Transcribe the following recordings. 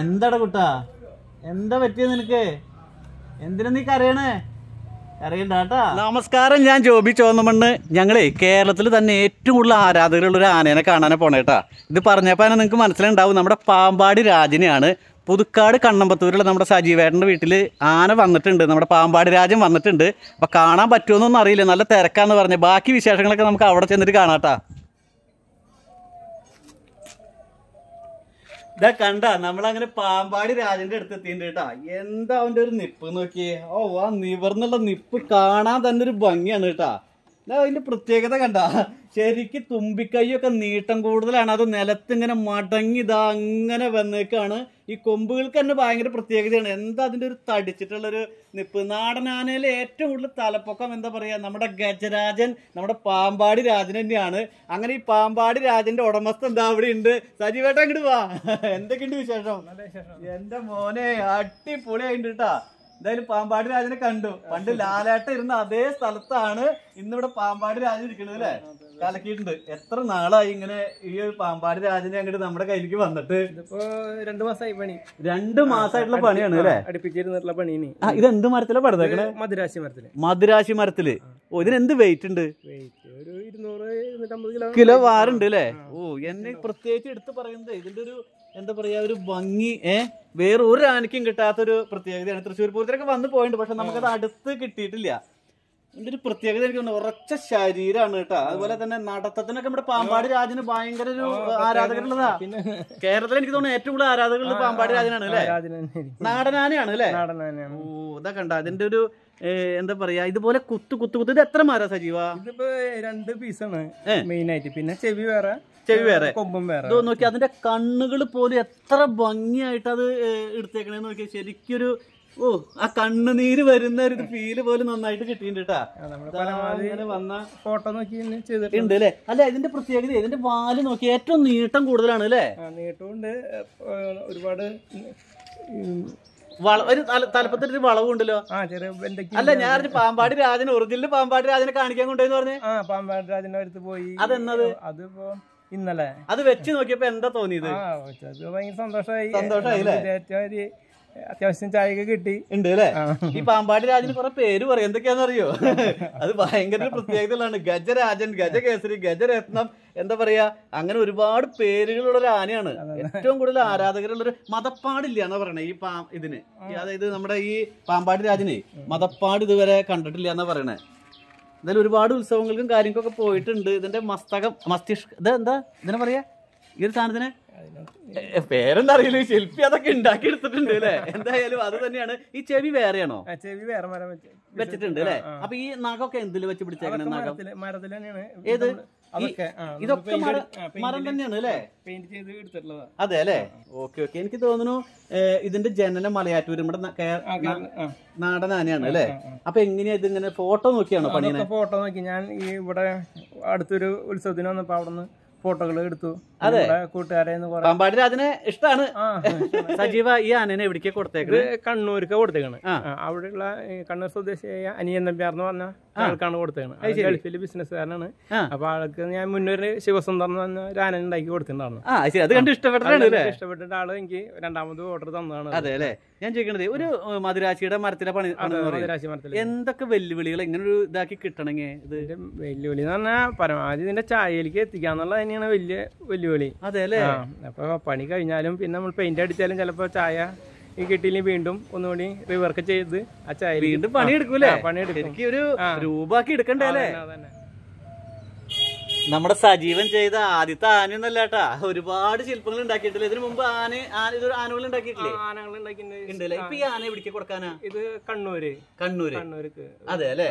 എന്താടാ കുട്ടാ എന്താ പറ്റിയത് നിനക്ക് എന്തിനാ നീ കരയണേ നമസ്കാരം ഞാൻ ജോബി ചോന്നമണ്ണ് ഞങ്ങളെ കേരളത്തിൽ തന്നെ ഏറ്റവും കൂടുതൽ ആരാധകരുള്ള ഒരു ആനേനെ കാണാനെ കേട്ടോ ഇത് പറഞ്ഞപ്പോൾ തന്നെ നിങ്ങൾക്ക് മനസ്സിലുണ്ടാവും നമ്മുടെ പാമ്പാടി രാജനെയാണ് പുതുക്കാട് കണ്ണമ്പത്തൂരിലെ നമ്മുടെ സജീവേട്ടൻ്റെ വീട്ടിൽ ആന വന്നിട്ടുണ്ട് നമ്മുടെ പാമ്പാടി രാജൻ വന്നിട്ടുണ്ട് അപ്പോൾ കാണാൻ പറ്റുമോ എന്നൊന്നും അറിയില്ല നല്ല തിരക്കാന്ന് പറഞ്ഞ് ബാക്കി വിശേഷങ്ങളൊക്കെ നമുക്ക് അവിടെ ചെന്നിട്ട് കാണാട്ടാ ഇതാ കണ്ട നമ്മളങ്ങനെ പാമ്പാടി രാജന്റെ അടുത്ത് എത്തിയിട്ടുണ്ട് കേട്ടാ എന്താ അവന്റെ ഒരു നിപ്പ് നോക്കിയേ ഓ ആ നിവർന്നുള്ള നിപ്പ് കാണാൻ തന്നെ ഒരു ഭംഗിയാണ് കേട്ടാ അതിന്റെ പ്രത്യേകത കണ്ട ശരിക്ക് തുമ്പിക്കൈയൊക്കെ നീട്ടം കൂടുതലാണ് അത് നിലത്തിങ്ങനെ മടങ്ങി അങ്ങനെ വന്നേക്കാണ് ഈ കൊമ്പുകൾക്ക് തന്നെ ഭയങ്കര പ്രത്യേകതയാണ് എന്താ അതിൻ്റെ ഒരു തടിച്ചിട്ടുള്ളൊരു നിപ്പ് നാടനാനയിലെ ഏറ്റവും കൂടുതൽ തലപ്പൊക്കം എന്താ പറയുക നമ്മുടെ ഗജരാജൻ നമ്മുടെ പാമ്പാടി രാജൻ തന്നെയാണ് അങ്ങനെ ഈ പാമ്പാടി രാജന്റെ ഉടമസ്ഥ എന്താ അവിടെ ഉണ്ട് സജീവേട്ടാ ഇങ്ങോട്ട് വാ എന്തൊക്കെയുണ്ട് വിശേഷം എന്റെ മോനെ അടിപൊളിയായിട്ടുണ്ട് കേട്ടാ എന്തായാലും പാമ്പാടി രാജനെ കണ്ടു പണ്ട് ലാലേട്ട ഇരുന്ന അതേ സ്ഥലത്താണ് ഇന്നിവിടെ പാമ്പാടി രാജൻ ഇരിക്കുന്നത് അല്ലെ കലക്കിയിട്ടുണ്ട് എത്ര നാളായി ഇങ്ങനെ ഈ ഒരു പാമ്പാടി രാജനെ അങ്ങോട്ട് നമ്മുടെ കയ്യിലേക്ക് വന്നിട്ട് രണ്ടു മാസമായി പണി രണ്ടു മാസമായിട്ടുള്ള പണിയാണ് അല്ലെ അടുപ്പിച്ചിരുന്നിട്ടുള്ള പണിയാണ് ഇത് എന്ത് മരത്തിലാണ് പടുത്തേക്കണേ മധുരാശി മരത്തില് മധുരാശി മരത്തില് ഇതിനെന്ത് വെയിറ്റ് ഉണ്ട് കിലോ വാറുണ്ട് അല്ലേ ഓ എന്നെ പ്രത്യേകിച്ച് എടുത്ത് പറയുന്നത് ഇതിന്റെ ഒരു എന്താ പറയാ ഒരു ഭംഗി ഏഹ് വേറെ ഒരു ആനയ്ക്കും കിട്ടാത്തൊരു പ്രത്യേകതയാണ് തൃശ്ശൂർ പൂരത്തിലൊക്കെ വന്ന് പോയിട്ടുണ്ട് പക്ഷെ നമുക്കത് അടുത്ത് കിട്ടിയിട്ടില്ല ഇതിന്റെ ഒരു പ്രത്യേകത എനിക്ക് ഉറച്ച ശരീരമാണ് കേട്ടോ അതുപോലെ തന്നെ നടത്തത്തിനൊക്കെ നമ്മുടെ പാമ്പാടി രാജന് ഭയങ്കര ഒരു ആരാധകരുള്ളതാ കേരളത്തിൽ എനിക്ക് തോന്നുന്നു ഏറ്റവും കൂടുതൽ ആരാധകരുള്ള പാമ്പാടി രാജനാണ് അല്ലേ നാടനാനയാണ് അല്ലേ ഓ ഇതാ കണ്ട അതിന്റെ ഒരു എന്താ പറയാ ഇതുപോലെ കുത്തു കുത്തു കുത്തു ഇത് എത്ര മാറാ സജീവ ഇതിപ്പോ രണ്ട് പീസാണ് മെയിൻ ആയിട്ട് പിന്നെ ചെവി വേറെ ചെവി വേറെ കൊമ്പും വേറെ നോക്കി അതിന്റെ കണ്ണുകൾ പോലും എത്ര ഭംഗിയായിട്ട് അത് എടുത്തേക്കണേന്ന് നോക്കിയാൽ ശരിക്കൊരു ഓ ആ കണ്ണുനീര് വരുന്ന ഒരു ഫീല് പോലും നന്നായിട്ട് കിട്ടിയിട്ട് വന്ന ഫോട്ടോ നോക്കി ചെയ്തിട്ടുണ്ട് അല്ലേ അല്ല ഇതിന്റെ പ്രത്യേകത ഇതിന്റെ വാല് നോക്കി ഏറ്റവും നീട്ടം കൂടുതലാണ് അല്ലേ നീട്ടമുണ്ട് ഒരുപാട് ഒരു തലപ്പത്തിൽ വളവുണ്ടല്ലോ അല്ല ഞാൻ അറിഞ്ഞു പാമ്പാടി രാജന് ഒറിജിനൽ പാമ്പാടി രാജനെ കാണിക്കാൻ കൊണ്ടുപോയി പറഞ്ഞു പാമ്പാടി രാജന്റെ അടുത്ത് പോയി അതെന്നത് അതിപ്പോ ഇന്നലെ അത് വെച്ച് നോക്കിയപ്പോ എന്താ തോന്നിയത് സന്തോഷമായി സന്തോഷമായി അത്യാവശ്യം ചായ കിട്ടി ഉണ്ട് അല്ലെ ഈ പാമ്പാടി രാജന് കുറെ പേര് പറയും എന്തൊക്കെയാണെന്നറിയോ അത് ഭയങ്കര പ്രത്യേകതകളാണ് ഗജരാജൻ ഗജകേസരി ഗജരത്നം എന്താ പറയാ അങ്ങനെ ഒരുപാട് പേരുകളുള്ള ഒരു ആനയാണ് ഏറ്റവും കൂടുതൽ ആരാധകരുള്ള ഒരു എന്നാ പറയണേ ഈ പാ ഇതിന് അതായത് നമ്മുടെ ഈ പാമ്പാടി രാജനെ മതപ്പാട് ഇതുവരെ കണ്ടിട്ടില്ല എന്നാ പറയണേ എന്തായാലും ഒരുപാട് ഉത്സവങ്ങൾക്കും കാര്യങ്ങൾക്കൊക്കെ പോയിട്ടുണ്ട് ഇതിന്റെ മസ്തകം മസ്തിഷ്ക ഇത് എന്താ ഇതിനെ പറയാ ഈ ഒരു സാധനത്തിന് പേരെന്താ അറിയില്ല ശില്പി അതൊക്കെ ഉണ്ടാക്കി എടുത്തിട്ടുണ്ട് അല്ലേ എന്തായാലും അത് തന്നെയാണ് ഈ ചെവി വേറെയാണോ ചെവി വേറെ മരം വെച്ചിട്ടുണ്ട് അല്ലേ അപ്പൊ ഈ നഖമൊക്കെ എന്തിൽ വെച്ച് പിടിച്ചേക്കണേ നഖം മരത്തിൽ തന്നെയാണ് ഏത് ഇതൊക്കെ മരം തന്നെയാണ് അല്ലേ പെയിന്റ് ചെയ്ത് അതെ അല്ലേ ഓക്കെ ഓക്കെ എനിക്ക് തോന്നുന്നു ഇതിന്റെ ജനനം മലയാറ്റൂർ നമ്മുടെ നാടൻ ആനയാണ് അല്ലേ അപ്പൊ എങ്ങനെയാ ഇതിങ്ങനെ ഫോട്ടോ നോക്കിയാണോ പണി ഫോട്ടോ നോക്കി ഞാൻ ഈ ഇവിടെ അടുത്തൊരു ഉത്സവത്തിന് വന്നപ്പോ അവിടെ നിന്ന് ഫോട്ടോകൾ എടുത്തു അതെ കൂട്ടുകാരെ പാമ്പാടിന് രാജനെ ഇഷ്ടമാണ് സജീവ ഈ ആനനെ എവിടേക്ക് കൊടുത്തേക്കുന്നത് കണ്ണൂർക്ക് കൊടുത്തേക്കാണ് അവിടെയുള്ള കണ്ണൂർ സ്വദേശിയായ അനിയൻ നമ്പ്യാർന്ന് പറഞ്ഞ ആൾക്കാണ് കൊടുത്തേക്കുന്നത് ഗൾഫിൽ ബിസിനസ്സുകാരനാണ് അപ്പൊ ആൾക്ക് ഞാൻ മുന്നൂർ ശിവസുന്ദർ എന്ന് പറഞ്ഞ ഒരു ആനൻ ഉണ്ടാക്കി കൊടുത്തിട്ടുണ്ടായിരുന്നു അത് കണ്ട് ഇഷ്ടപ്പെട്ടിട്ടാണ് ഇഷ്ടപ്പെട്ടിട്ട് ആള് എനിക്ക് രണ്ടാമത് ഓർഡർ തന്നതാണ് അതെ അല്ലേ ഞാൻ ചോദിക്കണത് ഒരു മധുരാശിയുടെ മരത്തിലെ പണി മധുരാശി മരത്തിൽ എന്തൊക്കെ വെല്ലുവിളികൾ എങ്ങനെ ഒരു ഇതാക്കി കിട്ടണെങ്കിൽ ഇത് വെല്ലുവിളി എന്ന് പറഞ്ഞാൽ പരമാവധി ഇതിന്റെ ചായയിലേക്ക് എന്നുള്ളത് തന്നെയാണ് വലിയ വെല്ലുവിളി അതെ അല്ലേ അപ്പൊ പണി കഴിഞ്ഞാലും പിന്നെ നമ്മൾ പെയിന്റ് അടിച്ചാലും ചിലപ്പോ ചായ ഈ കിട്ടിയില്ലെങ്കിൽ വീണ്ടും ഒന്നുകൂടി റിവർക്ക് ചെയ്ത് ആ ചായ വീണ്ടും പണിയെടുക്കൂലേ പണിയെടുക്കും എനിക്ക് ഒരു രൂപാക്കി എടുക്കണ്ടേ അല്ലേ നമ്മുടെ സജീവൻ ചെയ്ത ആദ്യത്തെ ആനയൊന്നല്ല കേട്ടാ ഒരുപാട് ശില്പങ്ങൾ ഉണ്ടാക്കിയിട്ടില്ല ഇതിനു മുമ്പ് ആന ആന ഇതൊരു ആനകൾ ഉണ്ടാക്കിയിട്ടില്ലേ ഇപ്പൊ ഈ ആന എവിടേക്ക് കൊടുക്കാനാ ഇത് കണ്ണൂര് കണ്ണൂര് കണ്ണൂർക്ക് അതെ അല്ലേ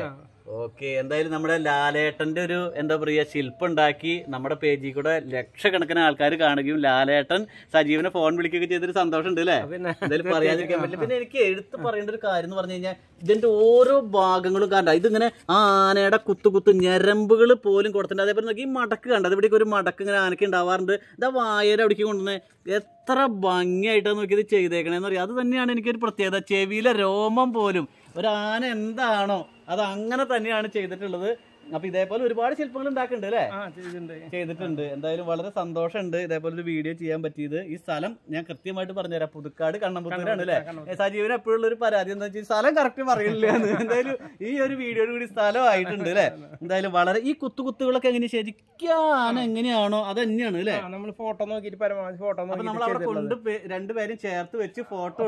ഓക്കെ എന്തായാലും നമ്മുടെ ലാലേട്ടൻ്റെ ഒരു എന്താ പറയുക ശില്പം ഉണ്ടാക്കി നമ്മുടെ പേജിൽ കൂടെ ലക്ഷക്കണക്കിന് ആൾക്കാർ കാണുകയും ലാലേട്ടൻ സജീവനെ ഫോൺ വിളിക്കുകയൊക്കെ ചെയ്തൊരു സന്തോഷമുണ്ട് അല്ലേ എന്തായാലും പറയാതിരിക്കാൻ പറ്റില്ല പിന്നെ എനിക്ക് എഴുത്ത് പറയേണ്ട ഒരു കാര്യം എന്ന് പറഞ്ഞു കഴിഞ്ഞാൽ ഇതിൻ്റെ ഓരോ ഭാഗങ്ങളും കണ്ട ഇതിങ്ങനെ ആനയുടെ കുത്തു കുത്ത് ഞരമ്പുകൾ പോലും കൊടുത്തിട്ടുണ്ട് അതേപോലെ നോക്കി മടക്ക് കണ്ട ഇവിടേക്ക് ഒരു മടക്ക് ഇങ്ങനെ ആനയ്ക്ക് ഉണ്ടാവാറുണ്ട് ഇതാ വായന അവിടേക്ക് കൊണ്ടുവന്നത് എത്ര ഭംഗിയായിട്ടാണ് നോക്കിയത് ചെയ്തേക്കണേന്ന് പറയാം അത് തന്നെയാണ് എനിക്കൊരു പ്രത്യേകത ചെവിയിലെ രോമം പോലും ഒരാന എന്താണോ അത് അങ്ങനെ തന്നെയാണ് ചെയ്തിട്ടുള്ളത് അപ്പൊ ഇതേപോലെ ഒരുപാട് ശില്പങ്ങൾ ഉണ്ടാക്കുന്നുണ്ട് അല്ലേ ചെയ്തിട്ടുണ്ട് എന്തായാലും വളരെ സന്തോഷമുണ്ട് ഇതേപോലെ ഒരു വീഡിയോ ചെയ്യാൻ പറ്റിയത് ഈ സ്ഥലം ഞാൻ കൃത്യമായിട്ട് പറഞ്ഞുതരാം പുതുക്കാട് കണ്ണമ്പത്തൂരാണ് അല്ലേ സജീവൻ എപ്പോഴുള്ള ഒരു പരാതി എന്താ വെച്ചാൽ സ്ഥലം കറക്റ്റ് പറയില്ല എന്തായാലും ഈ ഒരു വീഡിയോയുടെ കൂടി സ്ഥലം ആയിട്ടുണ്ട് അല്ലേ എന്തായാലും വളരെ ഈ കുത്തു കുത്തുകളൊക്കെ എങ്ങനെ ശരിക്കാൻ എങ്ങനെയാണോ അത് തന്നെയാണ് അല്ലേ നമ്മൾ ഫോട്ടോ നോക്കിയിട്ട് പരമാവധി ഫോട്ടോ നോക്കി നമ്മൾ അവിടെ കൊണ്ട് രണ്ടുപേരും ചേർത്ത് വെച്ച് ഫോട്ടോ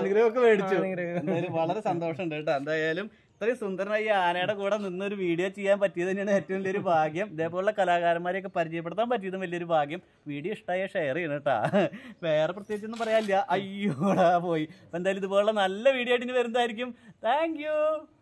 അനുഗ്രഹമൊക്കെ മേടിച്ചു വളരെ സന്തോഷമുണ്ട് കേട്ടോ എന്തായാലും അത്രയും സുന്ദരനായി ആനയുടെ കൂടെ നിന്നൊരു വീഡിയോ ചെയ്യാൻ പറ്റിയത് തന്നെയാണ് ഏറ്റവും വലിയൊരു ഭാഗ്യം ഇതേപോലുള്ള കലാകാരന്മാരെയൊക്കെ പരിചയപ്പെടുത്താൻ പറ്റിയതും വലിയൊരു ഭാഗ്യം വീഡിയോ ഇഷ്ടമായ ഷെയർ ചെയ്യണം കേട്ടാ വേറെ ഒന്നും പറയാനില്ല അയ്യോടാ പോയി അപ്പം എന്തായാലും ഇതുപോലുള്ള നല്ല വീഡിയോ ആയിട്ട് ഇനി വരുന്നതായിരിക്കും താങ്ക്